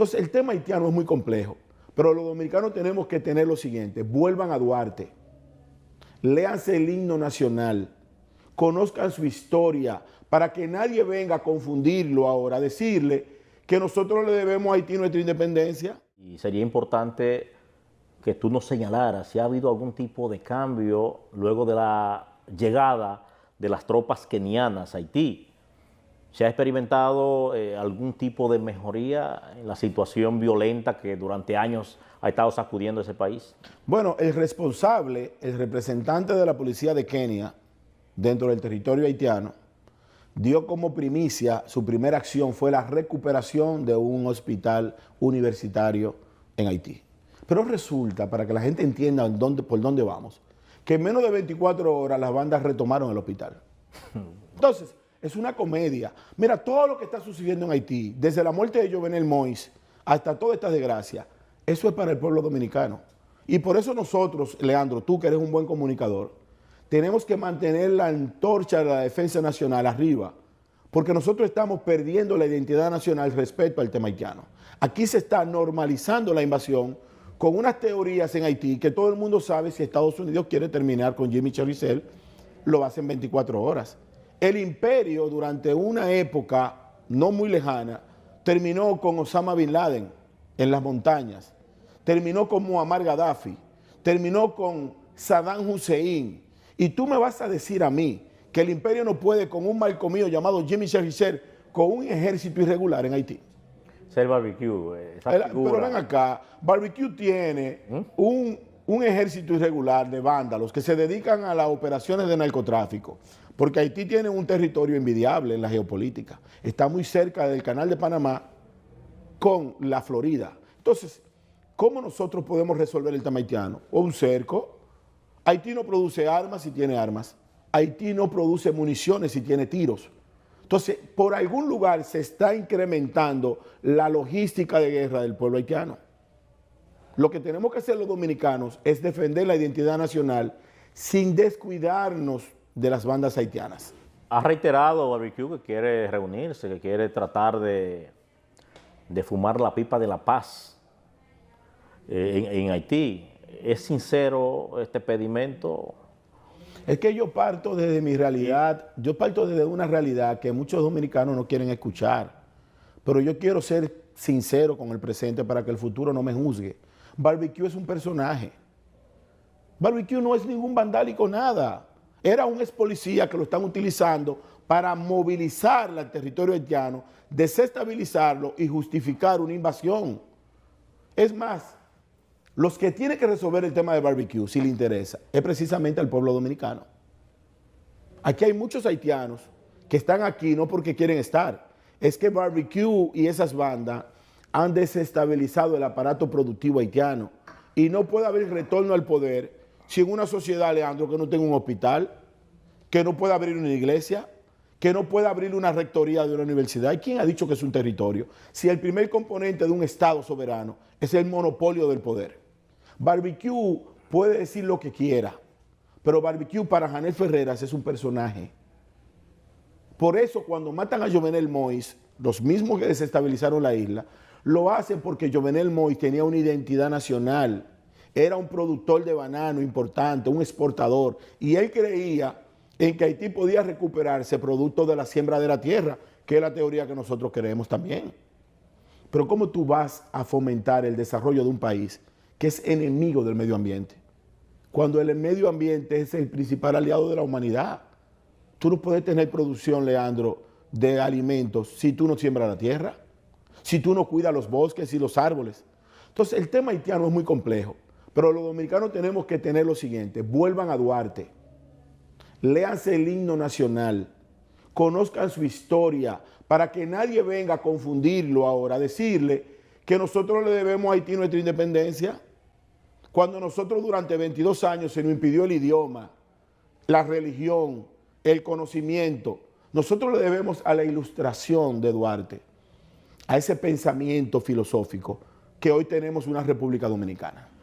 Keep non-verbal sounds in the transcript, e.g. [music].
Entonces, el tema haitiano es muy complejo, pero los dominicanos tenemos que tener lo siguiente, vuelvan a Duarte, léanse el himno nacional, conozcan su historia, para que nadie venga a confundirlo ahora, a decirle que nosotros le debemos a Haití nuestra independencia. Y sería importante que tú nos señalaras si ha habido algún tipo de cambio luego de la llegada de las tropas kenianas a Haití. ¿Se ha experimentado eh, algún tipo de mejoría en la situación violenta que durante años ha estado sacudiendo ese país? Bueno, el responsable, el representante de la policía de Kenia dentro del territorio haitiano, dio como primicia, su primera acción fue la recuperación de un hospital universitario en Haití. Pero resulta, para que la gente entienda por dónde vamos, que en menos de 24 horas las bandas retomaron el hospital. [laughs] Entonces, es una comedia. Mira, todo lo que está sucediendo en Haití, desde la muerte de Jovenel Mois hasta toda esta desgracia, eso es para el pueblo dominicano. Y por eso nosotros, Leandro, tú que eres un buen comunicador, tenemos que mantener la antorcha de la defensa nacional arriba, porque nosotros estamos perdiendo la identidad nacional respecto al tema haitiano. Aquí se está normalizando la invasión con unas teorías en Haití que todo el mundo sabe si Estados Unidos quiere terminar con Jimmy Chavisel, lo hace en 24 horas. El imperio durante una época no muy lejana terminó con Osama Bin Laden en las montañas, terminó con Muammar Gaddafi, terminó con Saddam Hussein. Y tú me vas a decir a mí que el imperio no puede con un mal comido llamado Jimmy Cherizer, con un ejército irregular en Haití. Ser barbecue. Eh, pero ven acá, barbecue tiene ¿Mm? un un ejército irregular de vándalos que se dedican a las operaciones de narcotráfico, porque Haití tiene un territorio envidiable en la geopolítica, está muy cerca del canal de Panamá con la Florida. Entonces, ¿cómo nosotros podemos resolver el tema haitiano? O un cerco. Haití no produce armas y tiene armas. Haití no produce municiones y tiene tiros. Entonces, por algún lugar se está incrementando la logística de guerra del pueblo haitiano. Lo que tenemos que hacer los dominicanos es defender la identidad nacional sin descuidarnos de las bandas haitianas. Ha reiterado Barbecue que quiere reunirse, que quiere tratar de, fumar la pipa de la paz eh, en, en Haití. ¿Es sincero este pedimento? Es que yo parto desde mi realidad, yo parto desde una realidad que muchos dominicanos no quieren escuchar, pero yo quiero ser sincero con el presente para que el futuro no me juzgue. Barbecue es un personaje. Barbecue no es ningún vandálico nada. Era un ex policía que lo están utilizando para movilizar al territorio haitiano, desestabilizarlo y justificar una invasión. Es más, los que tienen que resolver el tema de barbecue, si le interesa, es precisamente al pueblo dominicano. Aquí hay muchos haitianos que están aquí no porque quieren estar, es que barbecue y esas bandas han desestabilizado el aparato productivo haitiano. Y no puede haber retorno al poder si una sociedad, Leandro, que no tenga un hospital, que no pueda abrir una iglesia, que no pueda abrir una rectoría de una universidad. ¿Y quién ha dicho que es un territorio? Si el primer componente de un Estado soberano es el monopolio del poder. Barbecue puede decir lo que quiera, pero Barbecue para Janel Ferreras es un personaje. Por eso cuando matan a Jovenel Mois, los mismos que desestabilizaron la isla, lo hacen porque Jovenel Mois tenía una identidad nacional, era un productor de banano importante, un exportador, y él creía en que Haití podía recuperarse producto de la siembra de la tierra, que es la teoría que nosotros creemos también. Pero ¿cómo tú vas a fomentar el desarrollo de un país que es enemigo del medio ambiente? Cuando el medio ambiente es el principal aliado de la humanidad. Tú no puedes tener producción, Leandro, de alimentos si tú no siembras la tierra si tú no cuidas los bosques y los árboles. Entonces, el tema haitiano es muy complejo, pero los dominicanos tenemos que tener lo siguiente, vuelvan a Duarte, léanse el himno nacional, conozcan su historia, para que nadie venga a confundirlo ahora, a decirle que nosotros le debemos a Haití nuestra independencia, cuando nosotros durante 22 años se nos impidió el idioma, la religión, el conocimiento, nosotros le debemos a la ilustración de Duarte a ese pensamiento filosófico que hoy tenemos una República Dominicana.